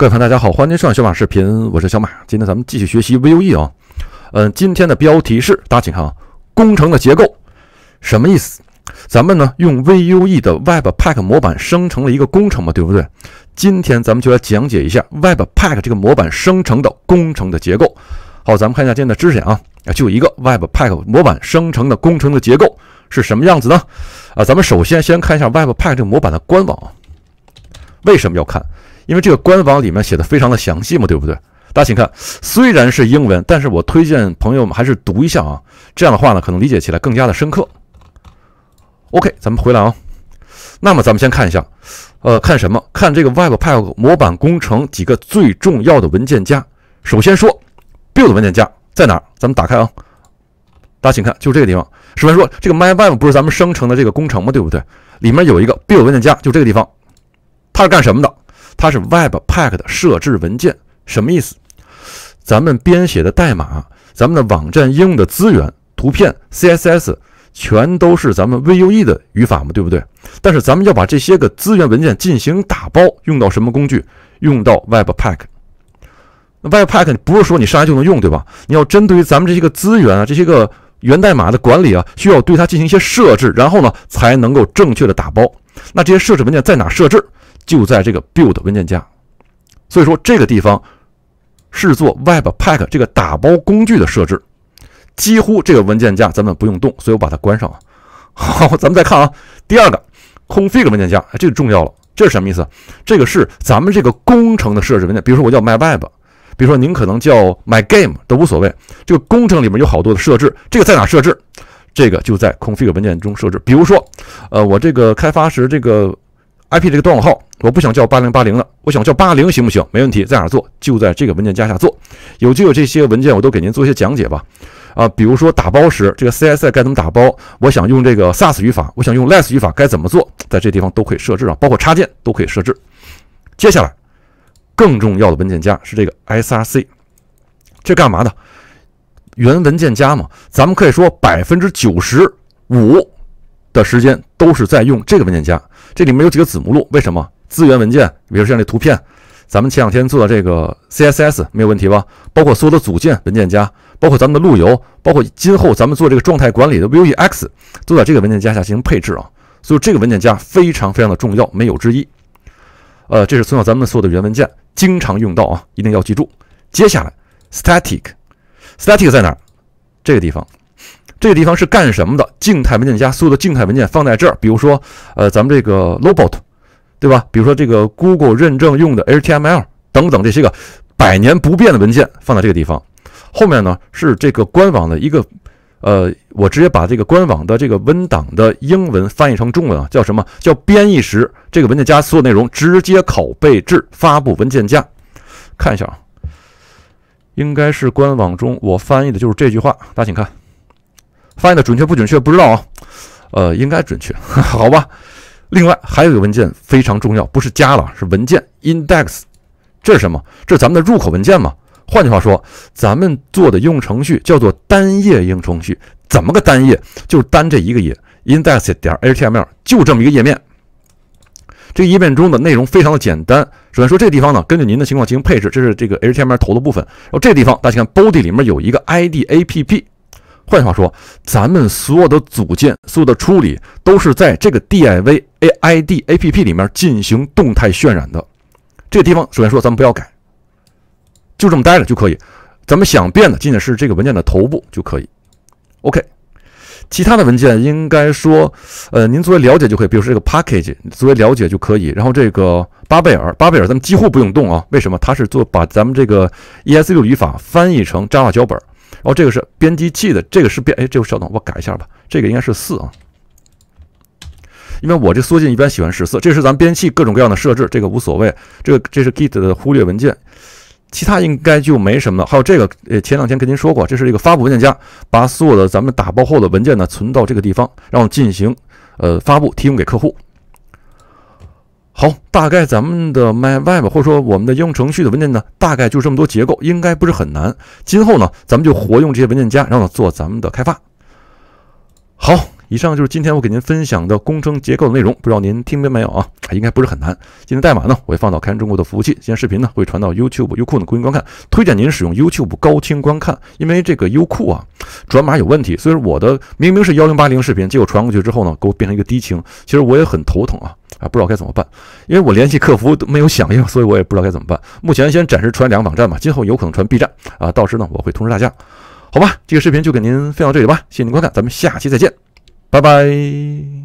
各位朋友，大家好，欢迎收看小马视频，我是小马。今天咱们继续学习 Vue 啊，嗯，今天的标题是，大家请看啊，工程的结构，什么意思？咱们呢用 Vue 的 Webpack 模板生成了一个工程嘛，对不对？今天咱们就来讲解一下 Webpack 这个模板生成的工程的结构。好，咱们看一下今天的知识点啊，就一个 Webpack 模板生成的工程的结构是什么样子呢？啊，咱们首先先看一下 Webpack 这个模板的官网，为什么要看？因为这个官网里面写的非常的详细嘛，对不对？大家请看，虽然是英文，但是我推荐朋友们还是读一下啊。这样的话呢，可能理解起来更加的深刻。OK，咱们回来啊。那么咱们先看一下，呃，看什么？看这个 Webpack 模板工程几个最重要的文件夹。首先说 build 文件夹在哪儿？咱们打开啊。大家请看，就这个地方。首先说这个 My Web 不是咱们生成的这个工程吗？对不对？里面有一个 build 文件夹，就这个地方，它是干什么的？它是 Webpack 的设置文件，什么意思？咱们编写的代码，咱们的网站应用的资源、图片、CSS，全都是咱们 Vue 的语法嘛，对不对？但是咱们要把这些个资源文件进行打包，用到什么工具？用到 Webpack。Webpack 不是说你上来就能用，对吧？你要针对于咱们这些个资源啊，这些个源代码的管理啊，需要对它进行一些设置，然后呢，才能够正确的打包。那这些设置文件在哪设置？就在这个 build 文件夹，所以说这个地方是做 Webpack 这个打包工具的设置，几乎这个文件夹咱们不用动，所以我把它关上啊。好，咱们再看啊，第二个 config 文件夹，这个重要了，这是什么意思？这个是咱们这个工程的设置文件，比如说我叫 My Web，比如说您可能叫 My Game 都无所谓，这个工程里面有好多的设置，这个在哪设置？这个就在 config 文件中设置。比如说，呃，我这个开发时这个。IP 这个端口号，我不想叫八零八零了，我想叫八零行不行？没问题，在哪做就在这个文件夹下做。有就有这些文件，我都给您做一些讲解吧。啊，比如说打包时这个 CSS 该怎么打包？我想用这个 Sass 语法，我想用 Less 语法，该怎么做？在这地方都可以设置啊，包括插件都可以设置。接下来更重要的文件夹是这个 SRC，这干嘛的？原文件夹嘛，咱们可以说百分之九十五的时间。都是在用这个文件夹，这里面有几个子目录，为什么资源文件？比如像这图片，咱们前两天做的这个 CSS 没有问题吧？包括所有的组件文件夹，包括咱们的路由，包括今后咱们做这个状态管理的 VueX，都在这个文件夹下进行配置啊。所以这个文件夹非常非常的重要，没有之一。呃，这是存放咱们所有的源文件，经常用到啊，一定要记住。接下来 static，static 在哪儿？这个地方。这个地方是干什么的？静态文件夹，所有的静态文件放在这儿。比如说，呃，咱们这个 robot，对吧？比如说这个 Google 认证用的 HTML 等等这些个百年不变的文件，放在这个地方。后面呢是这个官网的一个，呃，我直接把这个官网的这个文档的英文翻译成中文，啊，叫什么叫编译时这个文件夹所有内容直接拷贝至发布文件夹。看一下啊，应该是官网中我翻译的就是这句话，大家请看。翻译的准确不准确不知道啊，呃，应该准确，好吧。另外还有一个文件非常重要，不是加了，是文件 index，这是什么？这是咱们的入口文件嘛？换句话说，咱们做的应用程序叫做单页应用程序，怎么个单页？就是单这一个页，index. 点 html 就这么一个页面。这页面中的内容非常的简单，首先说这地方呢，根据您的情况进行配置，这是这个 html 头的部分。然后这地方大家看 body 里面有一个 idapp。换句话说，咱们所有的组件、所有的处理都是在这个 D I V A I D A P P 里面进行动态渲染的。这个地方首先说，咱们不要改，就这么待着就可以。咱们想变的仅仅是这个文件的头部就可以。OK，其他的文件应该说，呃，您作为了解就可以。比如说这个 package 作为了解就可以。然后这个巴贝尔，巴贝尔咱们几乎不用动啊。为什么？它是做把咱们这个 E S 六语法翻译成 Java 脚本。然后这个是编辑器的，这个是编哎，这个稍等，我改一下吧，这个应该是四啊，因为我这缩进一般喜欢十四。这是咱们编辑器各种各样的设置，这个无所谓。这个这是 Git 的忽略文件，其他应该就没什么了。还有这个呃，前两天跟您说过，这是一个发布文件夹，把所有的咱们打包后的文件呢存到这个地方，然后进行呃发布，提供给客户。好，大概咱们的 my web 或者说我们的应用程序的文件呢，大概就这么多结构，应该不是很难。今后呢，咱们就活用这些文件夹，然后做咱们的开发。好。以上就是今天我给您分享的工程结构的内容，不知道您听明白没有啊？应该不是很难。今天代码呢，我会放到开源中国的服务器，今天视频呢会传到 YouTube、优酷的供您观看，推荐您使用 YouTube 高清观看，因为这个优酷啊转码有问题，所以我的明明是幺零八零视频，结果传过去之后呢给我变成一个低清，其实我也很头疼啊，啊不知道该怎么办，因为我联系客服都没有响应，所以我也不知道该怎么办。目前先暂时传两个网站吧，今后有可能传 B 站啊，到时呢我会通知大家。好吧，这个视频就给您分享到这里吧，谢谢您观看，咱们下期再见。拜拜。